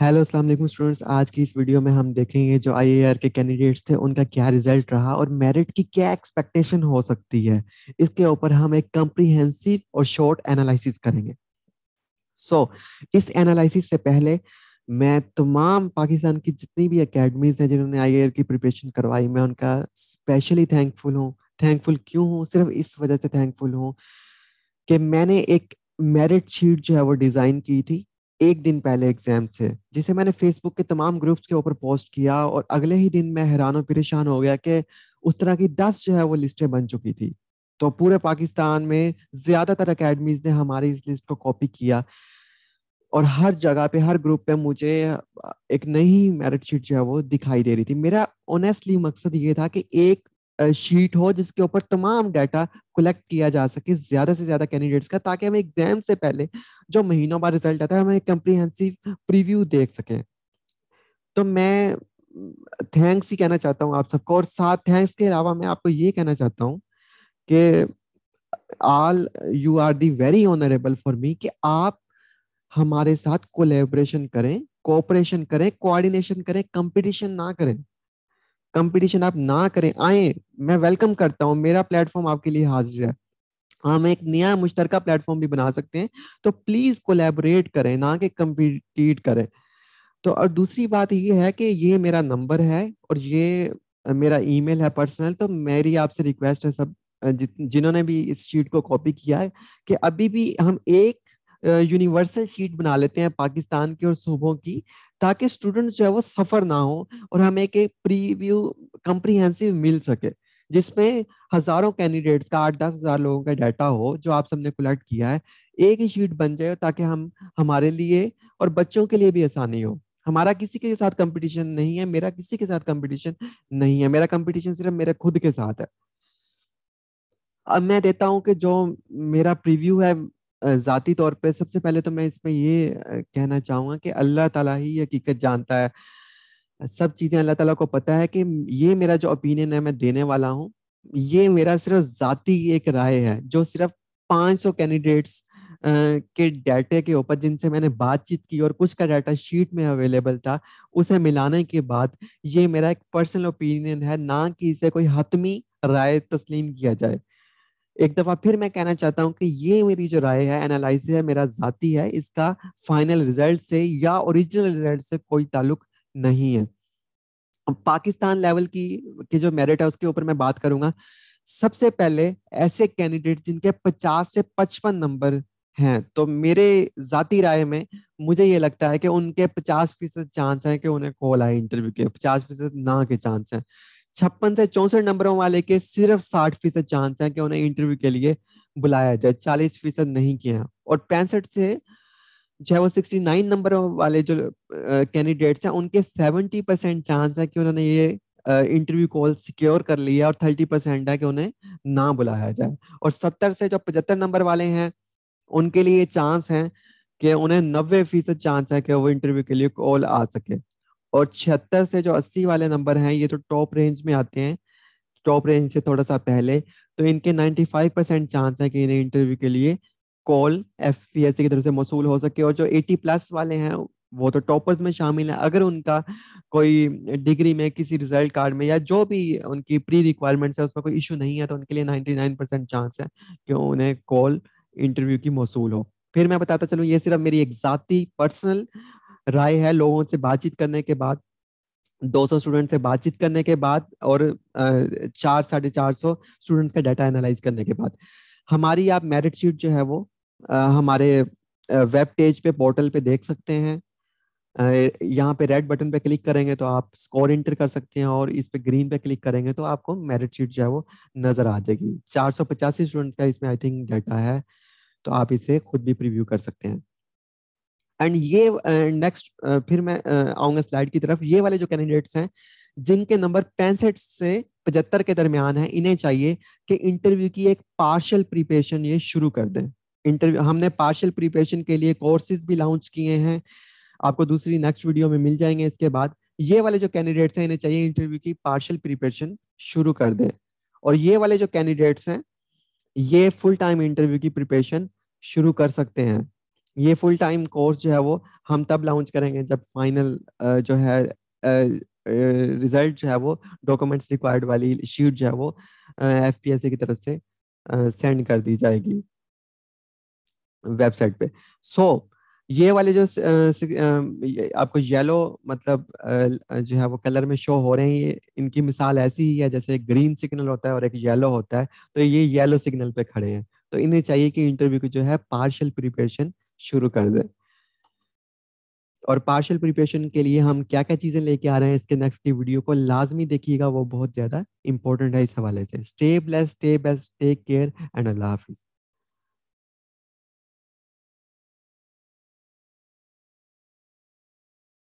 hello अस्सलाम वालेकुम students आज की इस वीडियो में हम देखेंगे जो आईएआर के कैंडिडेट्स थे उनका क्या रिजल्ट रहा और मेरिट की क्या एक्सपेक्टेशन हो सकती है इसके ऊपर हम एक कम्प्रीहेंसिव और शॉर्ट एनालिसिस करेंगे सो so, इस एनालिसिस से पहले मैं तमाम पाकिस्तान की जितनी भी अकेडमीज हैं जिन्होंने आई की प्रिपरेशन करवाई मैं उनका स्पेशली थैंकफुल हूँ थैंकफुल क्यों हूँ सिर्फ इस वजह से थैंकफुल हूँ कि मैंने एक मेरिट शीट जो है वो डिज़ाइन की थी एक दिन पहले एग्जाम से जिसे मैंने फेसबुक के तमाम ग्रुप्स के ऊपर पोस्ट किया और अगले ही दिन मैं हैरान और परेशान हो गया कि उस तरह की दस जो है वो लिस्टें बन चुकी थी तो पूरे पाकिस्तान में ज्यादातर अकेडमीज ने हमारी इस लिस्ट को कॉपी किया और हर जगह पे हर ग्रुप पे मुझे एक नई मेरिट शीट जो है वो दिखाई दे रही थी मेरा ऑनेस्टली मकसद ये था कि एक शीट हो जिसके ऊपर तमाम डाटा कलेक्ट किया जा सके ज्यादा से ज्यादा कैंडिडेट्स का ताकि हमें एग्जाम से पहले जो महीनों बाद रिजल्ट आता है हमें कंप्रीहेंसिव प्रीव्यू देख सके तो मैं थैंक्स ही कहना चाहता हूँ आप सबको और साथ थैंक्स के अलावा मैं आपको ये कहना चाहता हूँ कि all you are the very honourable for me कि आप हमारे साथ कोलेबरेशन करें कोऑपरेशन करें कोऑर्डिनेशन करें कंपटीशन ना करें कंपटीशन आप ना करें आए मैं वेलकम करता हूं मेरा प्लेटफॉर्म आपके लिए हाजिर है हम हाँ, एक नया मुश्तर प्लेटफॉर्म भी बना सकते हैं तो प्लीज कोलेबोरेट करें ना कि कम्पिटीट करें तो और दूसरी बात ये है कि ये मेरा नंबर है और ये मेरा ईमेल है पर्सनल तो मेरी आपसे रिक्वेस्ट है सब जिन्होंने भी इस शीट को कॉपी किया है कि अभी भी हम एक यूनिवर्सल शीट बना लेते हैं पाकिस्तान की और सूबों की ताकि स्टूडेंट जो है वो सफर ना हो और हमें एक प्रीव्यू कंप्रीहेंसिव मिल सके जिसमें हजारों कैंडिडेट्स का आठ दस हजार लोगों का डाटा हो जो आप सबने कलेक्ट किया है एक ही शीट बन जाए ताकि हम हमारे लिए और बच्चों के लिए भी आसानी हो हमारा किसी के साथ कंपटीशन नहीं है मेरा किसी के साथ कंपटीशन नहीं है मेरा कंपटीशन सिर्फ मेरे खुद के साथ है अब मैं देता हूं कि जो मेरा प्रीव्यू है ज़ाती तौर पे सबसे पहले तो मैं इसमें ये कहना चाहूंगा कि अल्लाह ताला ही हकीकत जानता है सब चीज़ें अल्लाह ताला को पता है कि ये मेरा जो ओपिनियन है मैं देने वाला हूँ ये मेरा सिर्फ ज़ाती एक राय है जो सिर्फ 500 कैंडिडेट्स के डाटे के ऊपर जिनसे मैंने बातचीत की और कुछ का डाटा शीट में अवेलेबल था उसे मिलाने के बाद ये मेरा एक पर्सनल ओपिनियन है ना कि इसे कोई हतमी राय तस्लीम किया जाए एक दफा फिर मैं कहना चाहता हूँ कि ये मेरी जो राय है एनालिस है मेरा जाती है इसका फाइनल रिजल्ट से या ओरिजिनल रिजल्ट से कोई ताल्लुक नहीं है पाकिस्तान लेवल की के जो मेरिट है उसके ऊपर मैं बात करूंगा सबसे पहले ऐसे कैंडिडेट जिनके 50 से 55 नंबर हैं तो मेरे जाति राय में मुझे ये लगता है कि उनके 50 फीसद चांस है कि उन्हें कॉल आए इंटरव्यू के 50 फीसद ना के चांस हैं छप्पन से चौसठ नंबरों वाले के सिर्फ साठ फीसद चांस है कि उन्हें इंटरव्यू के लिए बुलाया जाए चालीस फीसद नहीं किए और पैंसठ से जो है वो सिक्सटी नाइन नंबर वाले जो कैंडिडेट्स हैं उनके सेवेंटी परसेंट चांस है कि उन्होंने ये इंटरव्यू कॉल सिक्योर कर लिया और थर्टी परसेंट है कि उन्हें ना बुलाया जाए और सत्तर से जो पचहत्तर नंबर वाले हैं उनके लिए चांस है कि उन्हें नब्बे फीसद चांस है कि वो इंटरव्यू के लिए कॉल आ सके और छिहत्तर से जो अस्सी वाले नंबर हैं ये तो टॉप रेंज में आते हैं टॉप रेंज से थोड़ा सा पहले तो इनके फाइव परसेंट चांस है कि इन्हें इंटरव्यू के लिए कॉल एफ की तरफ से मौसू हो सके और जो एटी प्लस वाले हैं वो तो टॉपर्स में शामिल है अगर उनका कोई डिग्री में किसी रिजल्ट कार्ड में या जो भी उनकी प्री रिक्वायरमेंट्स है उसमें कोई इशू नहीं है तो उनके लिए नाइन्टी नाइन परसेंट चांस है कि उन्हें कॉल इंटरव्यू की मौसू हो फिर मैं बताता चलूँ ये सिर्फ मेरी एक ज़ाती पर्सनल राय है लोगों से बातचीत करने के बाद 200 स्टूडेंट से बातचीत करने के बाद और चार साढ़े चार सौ स्टूडेंट्स का डाटा एनालाइज करने के बाद हमारी आप मेरिट शीट जो है वो हमारे वेब पेज पे पोर्टल पे देख सकते हैं यहाँ पे रेड बटन पे क्लिक करेंगे तो आप स्कोर इंटर कर सकते हैं और इस पे ग्रीन पे क्लिक करेंगे तो आपको मेरिट शीट जो है वो नजर आ जाएगी चार सौ पचासी स्टूडेंट का इसमें आई थिंक डाटा है तो आप इसे खुद भी प्रिव्यू कर सकते हैं एंड ये नेक्स्ट uh, uh, फिर मैं uh, आऊंगा स्लाइड की तरफ ये वाले जो कैंडिडेट्स हैं जिनके नंबर पैंसठ से पचहत्तर के दरमियान है इन्हें चाहिए कि इंटरव्यू की एक पार्शल प्रिपरेशन ये शुरू कर दें इंटरव्यू हमने पार्शल प्रिपरेशन के लिए कोर्सेज भी लॉन्च किए हैं आपको दूसरी नेक्स्ट वीडियो में मिल जाएंगे इसके बाद ये वाले जो कैंडिडेट्स हैं इन्हें चाहिए इंटरव्यू की पार्शल प्रिपरेशन शुरू कर दें और ये वाले जो कैंडिडेट्स हैं ये फुल टाइम इंटरव्यू की प्रिपरेशन शुरू कर सकते हैं ये फुल टाइम कोर्स जो है वो हम तब लॉन्च करेंगे जब फाइनल जो है रिजल्ट जो है वो डॉक्यूमेंट्स रिक्वायर्ड वाली शीट जो है वो एफ की तरफ से सेंड कर दी जाएगी वेबसाइट पे सो so, ये वाले जो आपको येलो मतलब जो है वो कलर में शो हो रहे हैं ये इनकी मिसाल ऐसी ही है जैसे ग्रीन सिग्नल होता है और एक येलो होता है तो ये येलो सिग्नल पे खड़े हैं तो इन्हें चाहिए कि इंटरव्यू की जो है पार्शियल प्रिपरेशन शुरू कर दे और पार्शियल प्रिपरेशन के लिए हम क्या क्या चीज़ें लेके आ रहे हैं इसके नेक्स्ट की वीडियो को लाजमी देखिएगा वो बहुत ज़्यादा इंपॉर्टेंट है इस हवाले से stay blessed stay best take care and अल्लाह हाफिज़